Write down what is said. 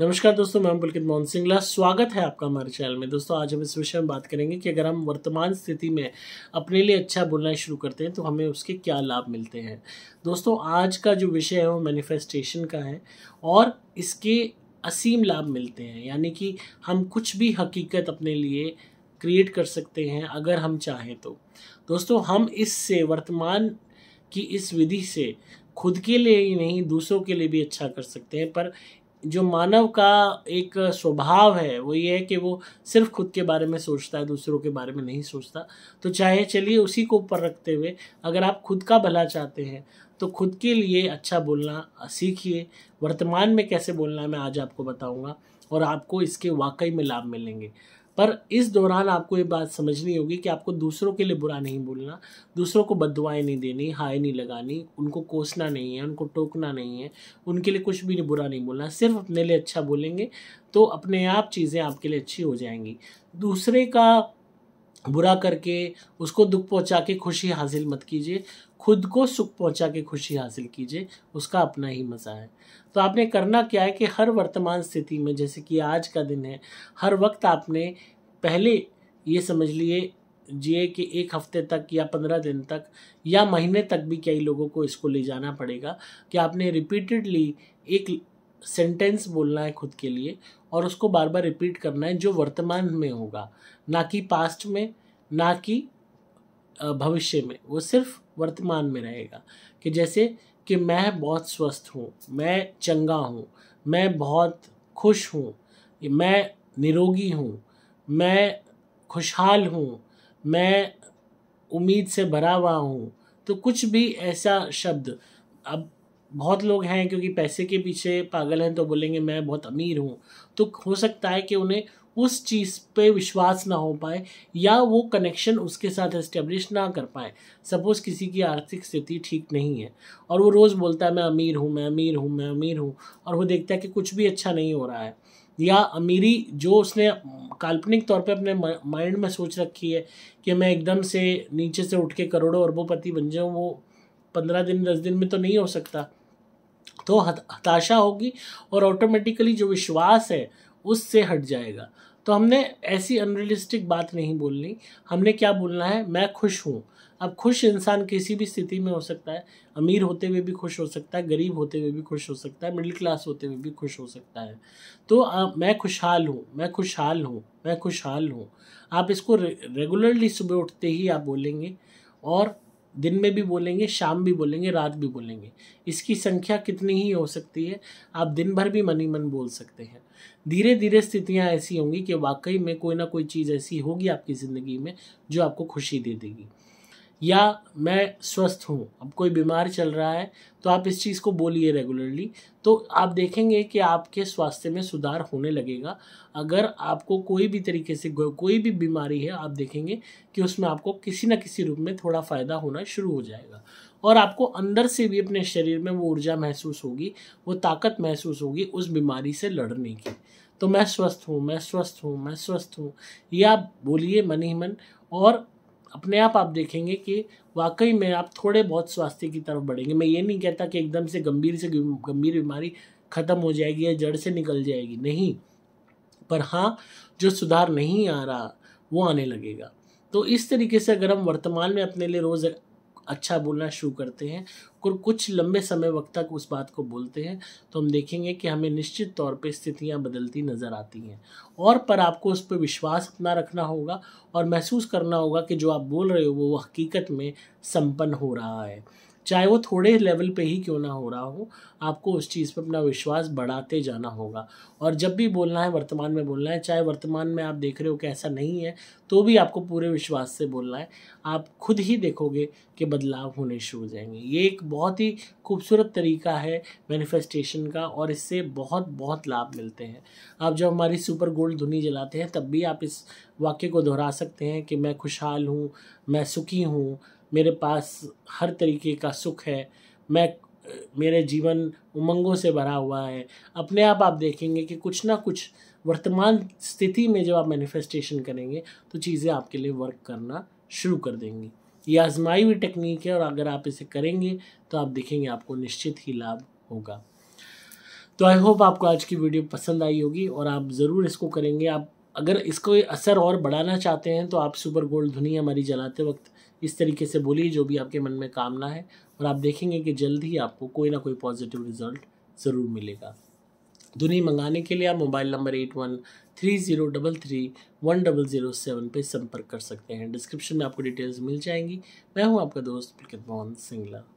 नमस्कार दोस्तों मैं पुलकित मोहन सिंगला स्वागत है आपका हमारे चैनल में दोस्तों आज हम इस विषय में बात करेंगे कि अगर हम वर्तमान स्थिति में अपने लिए अच्छा बोलना शुरू करते हैं तो हमें उसके क्या लाभ मिलते हैं दोस्तों आज का जो विषय है वो मैनिफेस्टेशन का है और इसके असीम लाभ मिलते हैं यानी कि हम कुछ भी हकीकत अपने लिए क्रिएट कर सकते हैं अगर हम चाहें तो दोस्तों हम इससे वर्तमान की इस विधि से खुद के लिए ही नहीं दूसरों के लिए भी अच्छा कर सकते हैं पर जो मानव का एक स्वभाव है वो ये है कि वो सिर्फ खुद के बारे में सोचता है दूसरों के बारे में नहीं सोचता तो चाहे चलिए उसी को ऊपर रखते हुए अगर आप खुद का भला चाहते हैं तो खुद के लिए अच्छा बोलना सीखिए वर्तमान में कैसे बोलना है मैं आज आपको बताऊंगा और आपको इसके वाकई में लाभ मिलेंगे पर इस दौरान आपको ये बात समझनी होगी कि आपको दूसरों के लिए बुरा नहीं बोलना दूसरों को बदवाएँ नहीं देनी हाय नहीं लगानी उनको कोसना नहीं है उनको टोकना नहीं है उनके लिए कुछ भी बुरा नहीं बोलना सिर्फ अपने लिए अच्छा बोलेंगे तो अपने आप चीज़ें आपके लिए अच्छी हो जाएंगी दूसरे का बुरा करके उसको दुख पहुंचा के खुशी हासिल मत कीजिए खुद को सुख पहुंचा के खुशी हासिल कीजिए उसका अपना ही मज़ा है तो आपने करना क्या है कि हर वर्तमान स्थिति में जैसे कि आज का दिन है हर वक्त आपने पहले ये समझ लिए जिए कि एक हफ्ते तक या पंद्रह दिन तक या महीने तक भी कई लोगों को इसको ले जाना पड़ेगा कि आपने रिपीटेडली एक सेंटेंस बोलना है खुद के लिए और उसको बार बार रिपीट करना है जो वर्तमान में होगा ना कि पास्ट में ना कि भविष्य में वो सिर्फ वर्तमान में रहेगा कि जैसे कि मैं बहुत स्वस्थ हूँ मैं चंगा हूँ मैं बहुत खुश हूँ मैं निरोगी हूँ मैं खुशहाल हूँ मैं उम्मीद से भरा हुआ हूँ तो कुछ भी ऐसा शब्द अब बहुत लोग हैं क्योंकि पैसे के पीछे पागल हैं तो बोलेंगे मैं बहुत अमीर हूँ तो हो सकता है कि उन्हें उस चीज़ पे विश्वास ना हो पाए या वो कनेक्शन उसके साथ इस्टेब्लिश ना कर पाए सपोज़ किसी की आर्थिक स्थिति ठीक नहीं है और वो रोज़ बोलता है मैं अमीर हूँ मैं अमीर हूँ मैं अमीर हूँ और वो देखता है कि कुछ भी अच्छा नहीं हो रहा है या अमीरी जो उसने काल्पनिक तौर पे अपने माइंड में सोच रखी है कि मैं एकदम से नीचे से उठ के करोड़ों अरबोंपति बन जाऊँ वो पंद्रह दिन दस दिन में तो नहीं हो सकता तो हताशा होगी और ऑटोमेटिकली जो विश्वास है उससे हट जाएगा तो हमने ऐसी अनरियलिस्टिक बात नहीं बोलनी हमने क्या बोलना है मैं खुश हूँ अब खुश इंसान किसी भी स्थिति में हो सकता है अमीर होते हुए भी खुश हो सकता है गरीब होते हुए भी खुश हो सकता है मिडिल क्लास होते हुए भी खुश हो सकता है तो आ, मैं खुशहाल हूँ मैं खुशहाल हूँ मैं खुशहाल हूँ आप इसको रे, रेगुलरली सुबह उठते ही आप बोलेंगे और दिन में भी बोलेंगे शाम भी बोलेंगे रात भी बोलेंगे इसकी संख्या कितनी ही हो सकती है आप दिन भर भी मनी मन बोल सकते हैं धीरे धीरे स्थितियाँ ऐसी होंगी कि वाकई में कोई ना कोई चीज़ ऐसी होगी आपकी ज़िंदगी में जो आपको खुशी दे देगी या मैं स्वस्थ हूँ अब कोई बीमार चल रहा है तो आप इस चीज़ को बोलिए रेगुलरली तो आप देखेंगे कि आपके स्वास्थ्य में सुधार होने लगेगा अगर आपको कोई भी तरीके से कोई भी बीमारी है आप देखेंगे कि उसमें आपको किसी ना किसी रूप में थोड़ा फ़ायदा होना शुरू हो जाएगा और आपको अंदर से भी अपने शरीर में वो ऊर्जा महसूस होगी वो ताकत महसूस होगी उस बीमारी से लड़ने की तो मैं स्वस्थ हूँ मैं स्वस्थ हूँ मैं स्वस्थ हूँ ये आप बोलिए मन ही मन और अपने आप आप देखेंगे कि वाकई में आप थोड़े बहुत स्वास्थ्य की तरफ बढ़ेंगे मैं ये नहीं कहता कि एकदम से गंभीर से गंभीर बीमारी ख़त्म हो जाएगी या जड़ से निकल जाएगी नहीं पर हाँ जो सुधार नहीं आ रहा वो आने लगेगा तो इस तरीके से अगर हम वर्तमान में अपने लिए रोज़ अच्छा बोलना शुरू करते हैं और कुछ लंबे समय वक्त तक उस बात को बोलते हैं तो हम देखेंगे कि हमें निश्चित तौर पे स्थितियां बदलती नज़र आती हैं और पर आपको उस पर विश्वास अपना रखना होगा और महसूस करना होगा कि जो आप बोल रहे हो वो हकीकत में संपन्न हो रहा है चाहे वो थोड़े लेवल पे ही क्यों ना हो रहा हो आपको उस चीज़ पर अपना विश्वास बढ़ाते जाना होगा और जब भी बोलना है वर्तमान में बोलना है चाहे वर्तमान में आप देख रहे हो कि ऐसा नहीं है तो भी आपको पूरे विश्वास से बोलना है आप खुद ही देखोगे कि बदलाव होने शुरू हो जाएंगे ये एक बहुत ही खूबसूरत तरीका है मैनिफेस्टेशन का और इससे बहुत बहुत लाभ मिलते हैं आप जब हमारी सुपर गोल्ड धुनी जलाते हैं तब भी आप इस वाक्य को दोहरा सकते हैं कि मैं खुशहाल हूँ मैं सुखी हूँ मेरे पास हर तरीके का सुख है मैं मेरे जीवन उमंगों से भरा हुआ है अपने आप आप देखेंगे कि कुछ ना कुछ वर्तमान स्थिति में जब आप मैनिफेस्टेशन करेंगे तो चीज़ें आपके लिए वर्क करना शुरू कर देंगी ये आजमाई हुई टेक्निक है और अगर आप इसे करेंगे तो आप देखेंगे आपको निश्चित ही लाभ होगा तो आई होप आपको आज की वीडियो पसंद आई होगी और आप ज़रूर इसको करेंगे आप अगर इसको असर और बढ़ाना चाहते हैं तो आप सुपर गोल्ड धुनी हमारी जलाते वक्त इस तरीके से बोलिए जो भी आपके मन में कामना है और आप देखेंगे कि जल्द ही आपको कोई ना कोई पॉजिटिव रिजल्ट ज़रूर मिलेगा धुनी मंगाने के लिए आप mobile number eight one three zero double three one double zero seven पर संपर्क कर सकते हैं डिस्क्रिप्शन में आपको डिटेल्स मिल जाएंगी मैं हूँ आपका दोस्त प्रकृत मोहन सिंगला